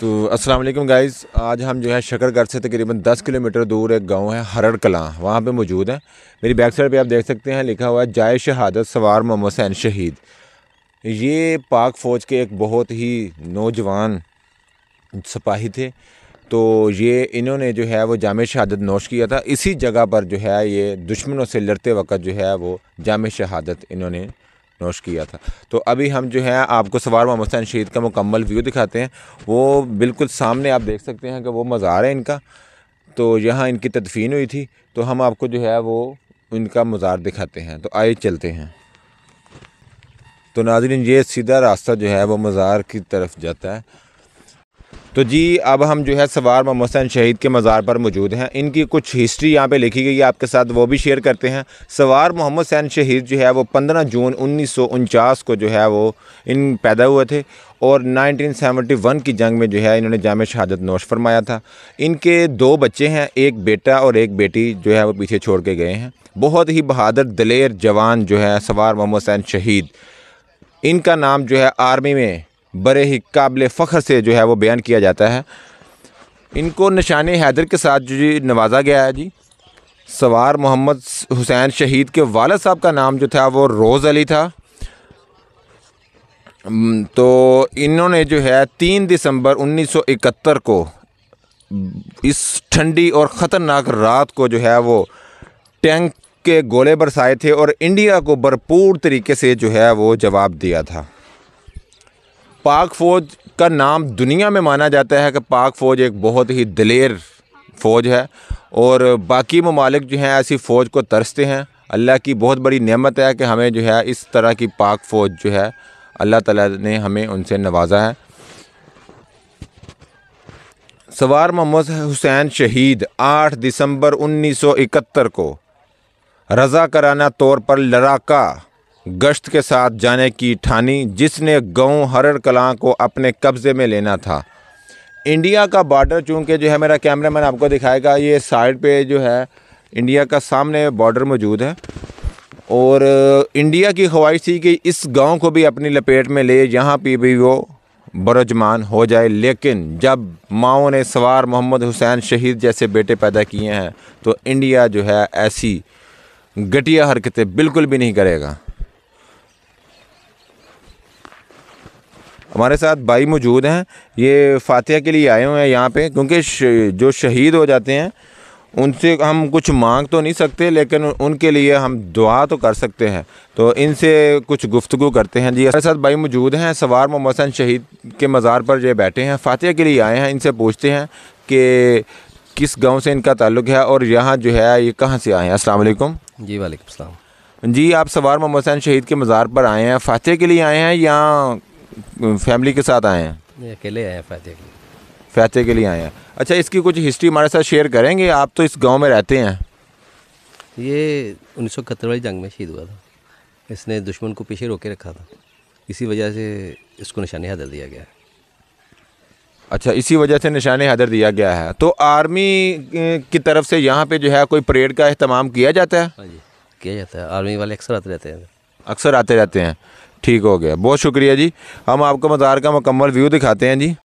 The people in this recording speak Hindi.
तो अस्सलाम वालेकुम गाइस आज हम जो है शकरगढ़ से तकरीबन 10 किलोमीटर दूर एक गांव है हरड़ कलां वहाँ पे मौजूद है मेरी बैक साइड पे आप देख सकते हैं लिखा हुआ है जाय शहादत सवार मोहम्मद हुसैन शहीद ये पाक फ़ौज के एक बहुत ही नौजवान सिपाही थे तो ये इन्होंने जो है वो जाम शहादत नोश किया था इसी जगह पर जो है ये दुश्मनों से लड़ते वक्त जो है वो जाम शहादत इन्होंने नोश किया था तो अभी हम जो है आपको सवार मोहम्मद हुसैन शहीद का मुकम्मल व्यू दिखाते हैं वो बिल्कुल सामने आप देख सकते हैं कि वो मज़ार है इनका तो यहाँ इनकी तदफीन हुई थी तो हम आपको जो है वो इनका मज़ार दिखाते हैं तो आइए चलते हैं तो नाजरीन ये सीधा रास्ता जो है वो मज़ार की तरफ जाता है तो जी अब हम जो है सवार मोहम्मद हुसैन शहीद के मज़ार पर मौजूद हैं इनकी कुछ हिस्ट्री यहाँ पे लिखी गई है आपके साथ वो भी शेयर करते हैं सवार मोहम्मद हुसैन शहीद जो है वो 15 जून उन्नीस को जो है वो इन पैदा हुए थे और 1971 की जंग में जो है इन्होंने जाम शहादत नोश फरमाया था इनके दो बच्चे हैं एक बेटा और एक बेटी जो है वो पीछे छोड़ के गए हैं बहुत ही बहादुर दलेर जवान जो है सवार मोहम्मद हसैन शहीद इनका नाम जो है आर्मी में बड़े ही काबिल फ़ख्र से जो है वो बयान किया जाता है इनको निशान हैदर के साथ जो जी नवाजा गया है जी सवार मोहम्मद हुसैन शहीद के वाल साहब का नाम जो था वो रोज़ अली था तो इन्होंने जो है तीन दिसंबर 1971 को इस ठंडी और ख़तरनाक रात को जो है वो टैंक के गोले बरसाए थे और इंडिया को भरपूर तरीके से जो है वो जवाब दिया था पाक फ़ौज का नाम दुनिया में माना जाता है कि पाक फ़ौज एक बहुत ही दिलेर फ़ौज है और बाकी ममालिक जो हैं ऐसी फ़ौज को तरसते हैं अल्लाह की बहुत बड़ी नेमत है कि हमें जो है इस तरह की पाक फ़ौज जो है अल्लाह ताला ने हमें उनसे नवाजा है सवार मोहम्मद हुसैन शहीद 8 दिसंबर 1971 को रज़ा कराना तौर पर लड़ाका गश्त के साथ जाने की ठानी जिसने गाँव हरड़ कलां को अपने कब्ज़े में लेना था इंडिया का बॉर्डर चूँकि जो है मेरा कैमरा मैन आपको दिखाएगा ये साइड पे जो है इंडिया का सामने बॉर्डर मौजूद है और इंडिया की ख्वाहिश थी कि इस गांव को भी अपनी लपेट में ले यहाँ पे भी वो बरजमान हो जाए लेकिन जब माओ ने सवार मोहम्मद हुसैन शहीद जैसे बेटे पैदा किए हैं तो इंडिया जो है ऐसी घटिया हरकतें बिल्कुल भी नहीं करेगा हमारे साथ भाई मौजूद हैं ये फातिहा के लिए आए हुए हैं यहाँ पे क्योंकि जो शहीद हो जाते हैं उनसे हम कुछ मांग तो नहीं सकते लेकिन उनके लिए हम दुआ तो कर सकते हैं तो इनसे कुछ गुफ्तु करते हैं जी हमारे साथ भाई मौजूद हैं सवार मोहम्मद हसन शहीद के मज़ार पर जो बैठे हैं फातिहा के लिए आए हैं इनसे पूछते हैं कि किस गांव से इनका ताल्लुक है और यहाँ जो है ये कहाँ से आए हैं अस्सलाम जी वाईक जी आप सवार मोहम्मद हसन शहीद के मज़ार पर आए हैं फ़ातह के लिए आए हैं या फैमिली के साथ आए हैं अकेले आए हैं फायदे के लिए फैते के लिए आए हैं अच्छा इसकी कुछ हिस्ट्री हमारे साथ शेयर करेंगे आप तो इस गांव में रहते हैं ये उन्नीस वाली जंग में शहीद हुआ था इसने दुश्मन को पीछे रोके रखा था इसी वजह से इसको निशान हादर दिया गया है अच्छा इसी वजह से निशान हैदर दिया गया है तो आर्मी की तरफ से यहाँ पे जो है कोई परेड का अहतमाम किया जाता है हाँ जी किया जाता है आर्मी वाले अक्सर आते रहते हैं अक्सर आते रहते हैं ठीक हो गया बहुत शुक्रिया जी हम आपको मज़ार का मुकम्मल व्यू दिखाते हैं जी